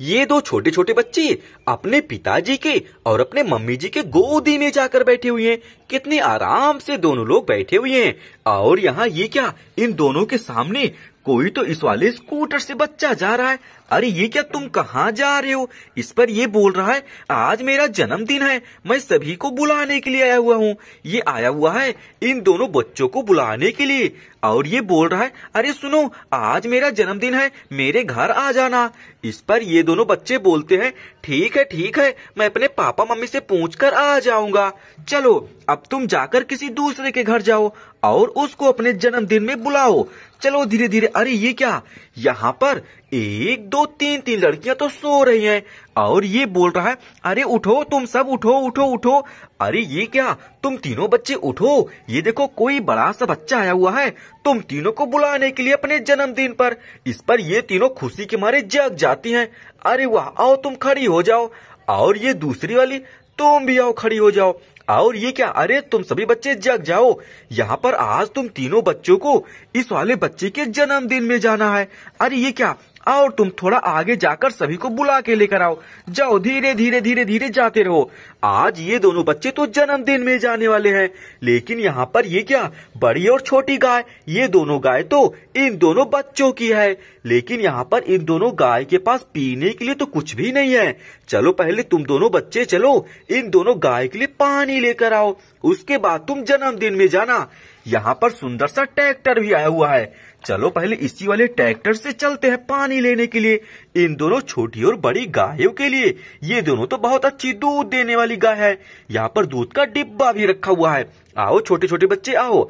ये दो छोटे छोटे बच्चे अपने पिताजी के और अपने मम्मी जी के गोदी में जाकर बैठे हुए हैं कितने आराम से दोनों लोग बैठे हुए हैं और यहाँ ये क्या इन दोनों के सामने कोई तो इस वाले स्कूटर से बच्चा जा रहा है अरे ये क्या तुम कहाँ जा रहे हो इस पर ये बोल रहा है आज मेरा जन्मदिन है मैं सभी को बुलाने के लिए आया हुआ हूँ ये आया हुआ है इन दोनों बच्चों को बुलाने के लिए और ये बोल रहा है अरे सुनो आज मेरा जन्मदिन है मेरे घर आ जाना इस पर ये दोनों बच्चे बोलते हैं ठीक है ठीक है मैं अपने पापा मम्मी से पूछ कर आ जाऊंगा चलो अब तुम जाकर किसी दूसरे के घर जाओ और उसको अपने जन्मदिन में बुलाओ चलो धीरे धीरे अरे ये क्या यहाँ पर एक दो तीन तीन लड़कियां तो सो रही हैं और ये बोल रहा है अरे उठो तुम सब उठो उठो उठो अरे ये क्या तुम तीनों बच्चे उठो ये देखो कोई बड़ा सा बच्चा आया हुआ है तुम तीनों को बुलाने के लिए अपने जन्मदिन पर इस पर ये तीनों खुशी के मारे जग जाती हैं अरे वाह आओ तुम खड़ी हो जाओ और ये दूसरी वाली तुम भी आओ खड़ी हो जाओ और ये क्या अरे तुम सभी बच्चे जग जाओ यहाँ पर आज तुम तीनों बच्चों को इस वाले बच्चे के जन्मदिन में जाना है अरे ये क्या और तुम थोड़ा आगे जाकर सभी को बुला के लेकर आओ जाओ धीरे धीरे धीरे धीरे जाते रहो आज ये दोनों बच्चे तो जन्मदिन में जाने वाले हैं लेकिन यहाँ पर ये क्या बड़ी और छोटी गाय ये दोनों गाय तो इन दोनों बच्चों की है लेकिन यहाँ पर इन दोनों गाय के पास पीने के लिए तो कुछ भी नहीं है चलो पहले तुम दोनों बच्चे चलो इन दोनों गाय के लिए पानी लेकर आओ उसके बाद तुम जन्मदिन में जाना यहाँ पर सुंदर सा ट्रैक्टर भी आया हुआ है चलो पहले इसी वाले ट्रैक्टर से चलते हैं पानी लेने के लिए इन दोनों छोटी और बड़ी गायों के लिए ये दोनों तो बहुत अच्छी दूध देने वाली गाय है यहाँ पर दूध का डिब्बा भी रखा हुआ है आओ छोटे छोटे बच्चे आओ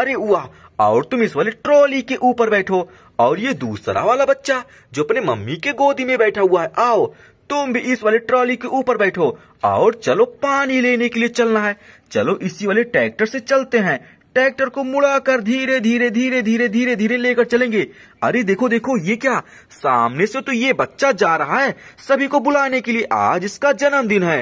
अरे वाह और तुम इस वाले ट्रॉली के ऊपर बैठो और ये दूसरा वाला बच्चा जो अपने मम्मी के गोदी में बैठा हुआ है आओ तुम भी इस वाले ट्रॉली के ऊपर बैठो और चलो पानी लेने के लिए चलना है चलो इसी वाले ट्रैक्टर से चलते हैं ट्रैक्टर को मुड़ाकर धीरे धीरे धीरे धीरे धीरे धीरे लेकर चलेंगे अरे देखो देखो ये क्या सामने से तो ये बच्चा जा रहा है सभी को बुलाने के लिए आज इसका जन्मदिन है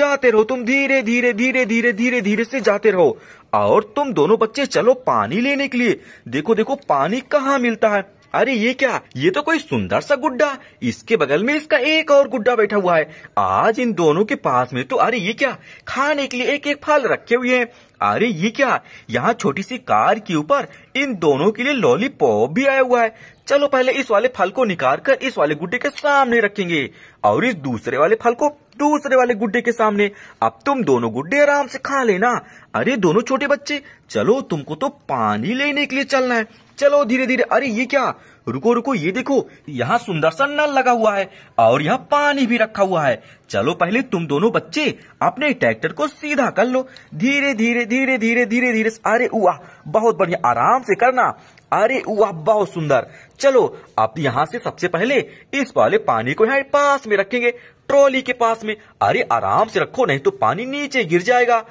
जाते रहो तुम धीरे धीरे धीरे धीरे धीरे धीरे से जाते रहो और तुम दोनों बच्चे चलो पानी लेने के लिए देखो देखो पानी कहाँ मिलता है अरे ये क्या ये तो कोई सुंदर सा गुड्डा इसके बगल में इसका एक और गुड्डा बैठा हुआ है आज इन दोनों के पास में तो अरे ये क्या खाने के लिए एक एक फल रखे हुए हैं अरे ये क्या यहाँ छोटी सी कार के ऊपर इन दोनों के लिए लॉलीपॉप भी आया हुआ है चलो पहले इस वाले फल को निकाल कर इस वाले गुड्डे के सामने रखेंगे और इस दूसरे वाले फल को दूसरे वाले गुड्डे के सामने अब तुम दोनों गुड्डे आराम से खा लेना अरे दोनों छोटे बच्चे चलो तुमको तो पानी लेने के लिए चलना है चलो धीरे धीरे अरे ये क्या रुको रुको ये देखो यहाँ सुंदर सा नल लगा हुआ है और यहाँ पानी भी रखा हुआ है चलो पहले तुम दोनों बच्चे अपने ट्रैक्टर को सीधा कर लो धीरे धीरे धीरे धीरे धीरे धीरे अरे वाह बहुत बढ़िया आराम से करना अरे वाह बहुत सुंदर चलो आप यहाँ से सबसे पहले इस वाले पानी को यहाँ पास में रखेंगे ट्रॉली के पास में अरे आराम से रखो नहीं तो पानी नीचे गिर जाएगा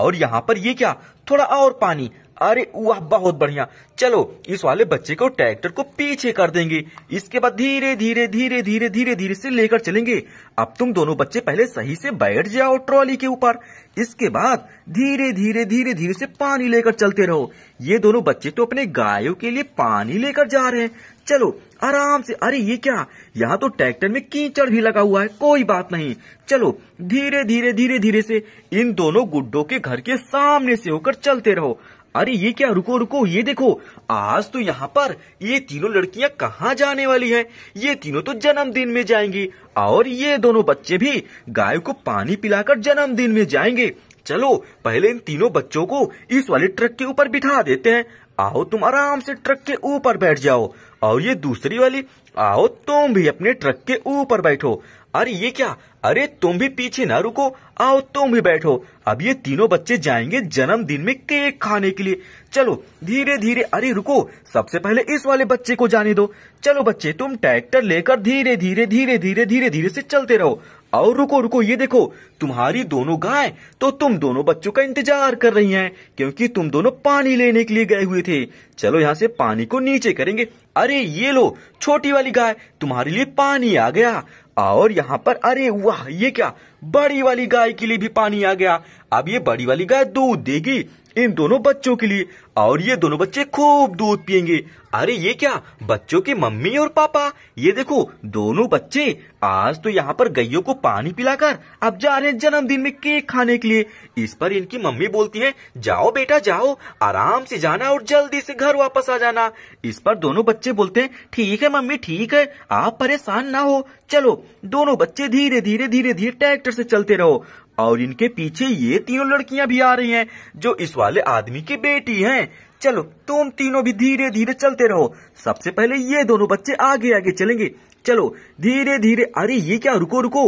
और यहाँ पर ये क्या थोड़ा और पानी अरे वाह बहुत बढ़िया चलो इस वाले बच्चे को ट्रैक्टर को पीछे कर देंगे इसके बाद धीरे धीरे धीरे धीरे धीरे धीरे से लेकर चलेंगे अब तुम दोनों बच्चे पहले सही से बैठ जाओ ट्रॉली के ऊपर इसके बाद धीरे धीरे धीरे धीरे से पानी लेकर चलते रहो ये दोनों बच्चे तो अपने गायों के लिए पानी लेकर जा रहे हैं चलो आराम से अरे ये क्या यहाँ तो ट्रैक्टर में कीचड़ भी लगा हुआ है कोई बात नहीं चलो धीरे धीरे धीरे धीरे से इन दोनों गुड्डों के घर के सामने से होकर चलते रहो अरे ये क्या रुको रुको ये देखो आज तो यहाँ पर ये तीनों लड़कियाँ कहाँ जाने वाली हैं ये तीनों तो जन्मदिन में जाएंगी और ये दोनों बच्चे भी गाय को पानी पिलाकर जन्मदिन में जाएंगे चलो पहले इन तीनों बच्चों को इस वाले ट्रक के ऊपर बिठा देते हैं आओ तुम आराम से ट्रक के ऊपर बैठ जाओ और ये दूसरी वाली आओ तुम भी अपने ट्रक के ऊपर बैठो अरे ये क्या अरे तुम भी पीछे ना रुको आओ तुम भी बैठो अब ये तीनों बच्चे जाएंगे जन्मदिन में केक खाने के लिए चलो धीरे धीरे अरे रुको सबसे पहले इस वाले बच्चे को जाने दो चलो बच्चे तुम ट्रैक्टर लेकर धीरे धीरे धीरे धीरे धीरे धीरे से चलते रहो और रुको रुको ये देखो तुम्हारी दोनों गाय तो तुम दोनों बच्चों का इंतजार कर रही हैं क्योंकि तुम दोनों पानी लेने के लिए गए हुए थे चलो यहाँ से पानी को नीचे करेंगे अरे ये लो छोटी वाली गाय तुम्हारे लिए पानी आ गया और यहाँ पर अरे वाह ये क्या बड़ी वाली गाय के लिए भी पानी आ गया अब ये बड़ी वाली गाय दूध देगी इन दोनों बच्चों के लिए और ये दोनों बच्चे खूब दूध पियेंगे अरे ये क्या बच्चों के मम्मी और पापा ये देखो दोनों बच्चे आज तो यहाँ पर गैयों को पानी पिलाकर अब जा रहे जन्मदिन में केक खाने के लिए इस पर इनकी मम्मी बोलती है जाओ बेटा जाओ आराम से जाना और जल्दी से घर वापस आ जाना इस पर दोनों बच्चे बोलते हैं ठीक है मम्मी ठीक है आप परेशान ना हो चलो दोनों बच्चे धीरे धीरे धीरे धीरे ट्रैक्टर से चलते रहो और इनके पीछे ये तीनों लड़कियां भी आ रही हैं जो इस वाले आदमी की बेटी हैं चलो तुम तीनों भी धीरे धीरे चलते रहो सबसे पहले ये दोनों बच्चे आगे आगे चलेंगे चलो धीरे धीरे अरे ये क्या रुको रुको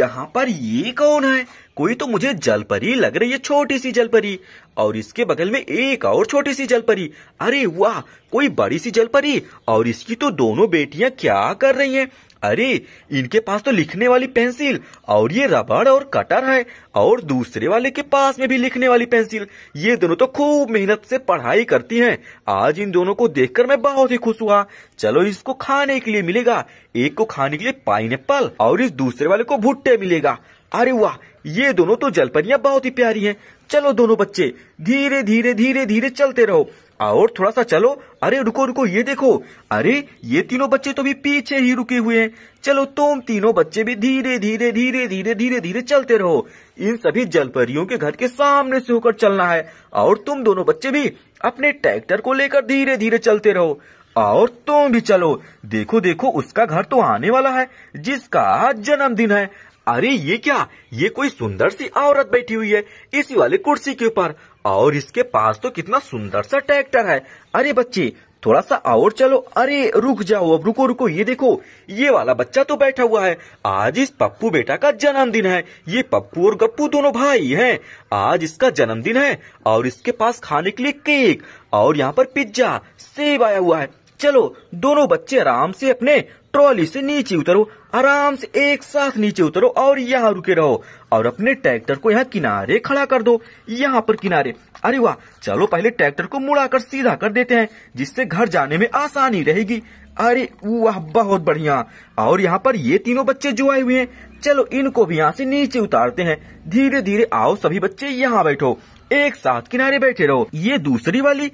यहाँ पर ये कौन है कोई तो मुझे जलपरी लग रही है छोटी सी जलपरी और इसके बगल में एक और छोटी सी जलपरी अरे वाह कोई बड़ी सी जलपरी और इसकी तो दोनों बेटियां क्या कर रही हैं अरे इनके पास तो लिखने वाली पेंसिल और ये रबड़ और कटर है और दूसरे वाले के पास में भी लिखने वाली पेंसिल ये दोनों तो खूब मेहनत से पढ़ाई करती हैं आज इन दोनों को देखकर मैं बहुत ही खुश हुआ चलो इसको खाने के लिए मिलेगा एक को खाने के लिए पाइन और इस दूसरे वाले को भुट्टे मिलेगा अरे वाह ये दोनों तो जलपरिया बहुत ही प्यारी है चलो दोनों बच्चे धीरे धीरे धीरे धीरे चलते रहो और थोड़ा सा चलो अरे रुको रुको ये देखो अरे ये तीनों बच्चे तो भी पीछे ही रुके हुए हैं चलो तुम तीनों बच्चे भी धीरे धीरे धीरे धीरे धीरे धीरे चलते रहो इन सभी जलपरियों के घर के सामने से होकर चलना है और तुम दोनों बच्चे भी अपने ट्रैक्टर को लेकर धीरे धीरे चलते रहो और तुम भी चलो देखो देखो उसका घर तो आने वाला है जिसका जन्मदिन है अरे ये क्या ये कोई सुंदर सी औरत बैठी हुई है इसी वाली कुर्सी के ऊपर और इसके पास तो कितना सुंदर सा ट्रैक्टर है अरे बच्चे थोड़ा सा और चलो अरे रुक जाओ अब रुको रुको ये देखो ये वाला बच्चा तो बैठा हुआ है आज इस पप्पू बेटा का जन्मदिन है ये पप्पू और गप्पू दोनों भाई हैं आज इसका जन्मदिन है और इसके पास खाने के लिए केक और यहाँ पर पिज्जा सेब आया हुआ है चलो दोनों बच्चे आराम से अपने ट्रॉली से नीचे उतरो आराम से एक साथ नीचे उतरो और यहाँ रुके रहो और अपने ट्रैक्टर को यहाँ किनारे खड़ा कर दो यहाँ पर किनारे अरे वाह चलो पहले ट्रैक्टर को मुड़ाकर सीधा कर देते हैं जिससे घर जाने में आसानी रहेगी अरे वाह बहुत बढ़िया और यहाँ पर ये तीनों बच्चे जो आए हुए हैं चलो इनको भी यहाँ से नीचे उतारते हैं धीरे धीरे आओ सभी बच्चे यहाँ बैठो एक साथ किनारे बैठे रहो ये दूसरी वाली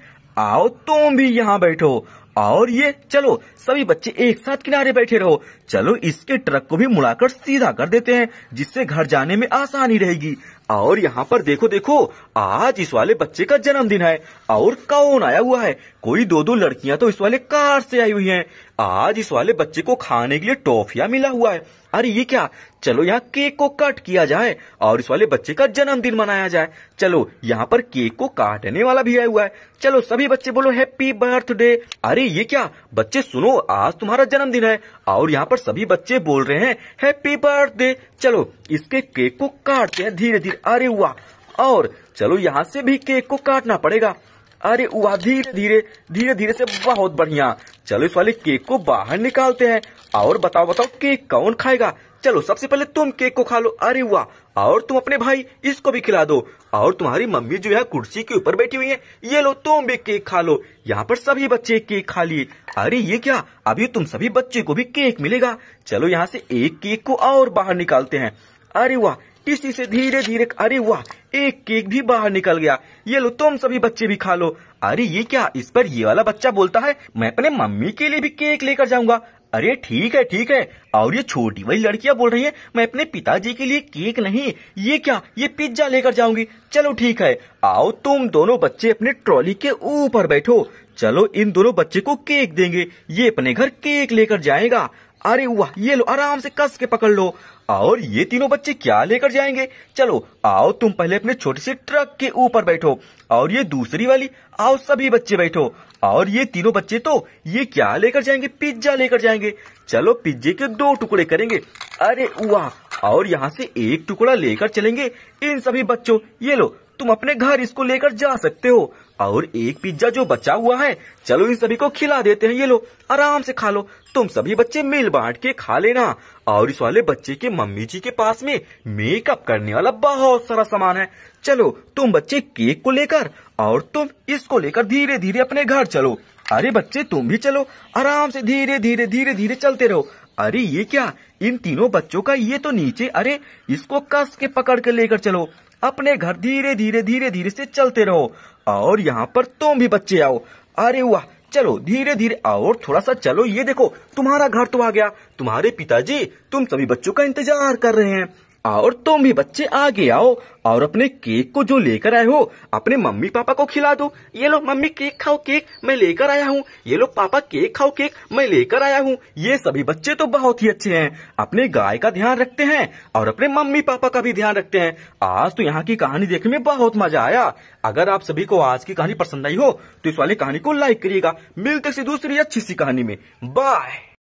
आओ तुम भी यहाँ बैठो और ये चलो सभी बच्चे एक साथ किनारे बैठे रहो चलो इसके ट्रक को भी मुड़ाकर सीधा कर देते हैं जिससे घर जाने में आसानी रहेगी और यहाँ पर देखो देखो आज इस वाले बच्चे का जन्मदिन है और कौन आया हुआ है कोई दो दो लड़कियाँ तो इस वाले कार से आई हुई हैं आज इस वाले बच्चे को खाने के लिए टॉफिया मिला हुआ है अरे ये क्या चलो यहाँ केक को कट किया जाए और इस वाले बच्चे का जन्मदिन मनाया जाए चलो यहाँ पर केक को काटने वाला भी आया हुआ है चलो सभी बच्चे बोलो हैप्पी बर्थडे अरे ये क्या बच्चे सुनो आज तुम्हारा जन्मदिन है और यहाँ पर सभी बच्चे बोल रहे हैं हैप्पी बर्थडे चलो इसके केक को काटते हैं धीरे धीरे अरे वाह और चलो यहाँ से भी केक को काटना पड़ेगा अरे वाह धीरे धीरे धीरे धीरे से बहुत बढ़िया चलो इस वाले केक को बाहर निकालते हैं और बताओ बताओ केक कौन खाएगा चलो सबसे पहले तुम केक को खा लो अरे वाह और तुम अपने भाई इसको भी खिला दो और तुम्हारी मम्मी जो है कुर्सी के ऊपर बैठी हुई है ये लो तुम भी केक खा लो यहाँ पर सभी बच्चे केक खा लिए अरे ये क्या अभी तुम सभी बच्चे को भी केक मिलेगा चलो यहाँ से एक केक को और बाहर निकालते हैं अरे वाह टिश्ती से धीरे धीरे अरे वाह एक केक भी बाहर निकल गया ये लो तुम सभी बच्चे भी खा लो अरे ये क्या इस पर ये वाला बच्चा बोलता है मैं अपने मम्मी के लिए भी केक लेकर जाऊंगा अरे ठीक है ठीक है और ये छोटी वाली लड़कियां बोल रही है मैं अपने पिताजी के लिए केक नहीं ये क्या ये पिज्जा लेकर जाऊंगी चलो ठीक है आओ तुम दोनों बच्चे अपने ट्रॉली के ऊपर बैठो चलो इन दोनों बच्चे को केक देंगे ये अपने घर केक लेकर जाएगा अरे वाह ये लो आराम से कस के पकड़ लो और ये तीनों बच्चे क्या लेकर जाएंगे चलो आओ तुम पहले अपने छोटे से ट्रक के ऊपर बैठो और ये दूसरी वाली आओ सभी बच्चे बैठो और ये तीनों बच्चे तो ये क्या लेकर जाएंगे पिज्जा लेकर जाएंगे चलो पिज्जे के दो टुकड़े करेंगे अरे वाह और यहाँ से एक टुकड़ा लेकर चलेंगे इन सभी बच्चों ये लो तुम अपने घर इसको लेकर जा सकते हो और एक पिज्जा जो बचा हुआ है चलो इन सभी को खिला देते हैं ये लो आराम से खा लो तुम सभी बच्चे मिल बांट के खा लेना और इस वाले बच्चे के मम्मी जी के पास में मेकअप करने वाला बहुत सारा सामान है चलो तुम बच्चे केक को लेकर और तुम इसको लेकर धीरे धीरे अपने घर चलो अरे बच्चे तुम भी चलो आराम से धीरे धीरे धीरे धीरे चलते रहो अरे ये क्या इन तीनों बच्चों का ये तो नीचे अरे इसको कस के पकड़ के लेकर चलो अपने घर धीरे धीरे धीरे धीरे से चलते रहो और यहाँ पर तुम भी बच्चे आओ अरे वाह चलो धीरे धीरे और थोड़ा सा चलो ये देखो तुम्हारा घर तो आ गया तुम्हारे पिताजी तुम सभी बच्चों का इंतजार कर रहे हैं और तुम भी बच्चे आगे आओ और अपने केक को जो लेकर आए हो अपने मम्मी पापा को खिला दो ये लो मम्मी केक खाओ केक मैं लेकर आया हूँ ये लो पापा केक खाओ केक मैं लेकर आया हूँ ये सभी बच्चे तो बहुत ही अच्छे हैं अपने गाय का ध्यान रखते हैं और अपने मम्मी पापा का भी ध्यान रखते हैं आज तो यहाँ की कहानी देखने में बहुत मजा आया अगर आप सभी को आज की कहानी पसंद आई हो तो इस वाली कहानी को लाइक करिएगा मिलते दूसरी अच्छी सी कहानी में बाय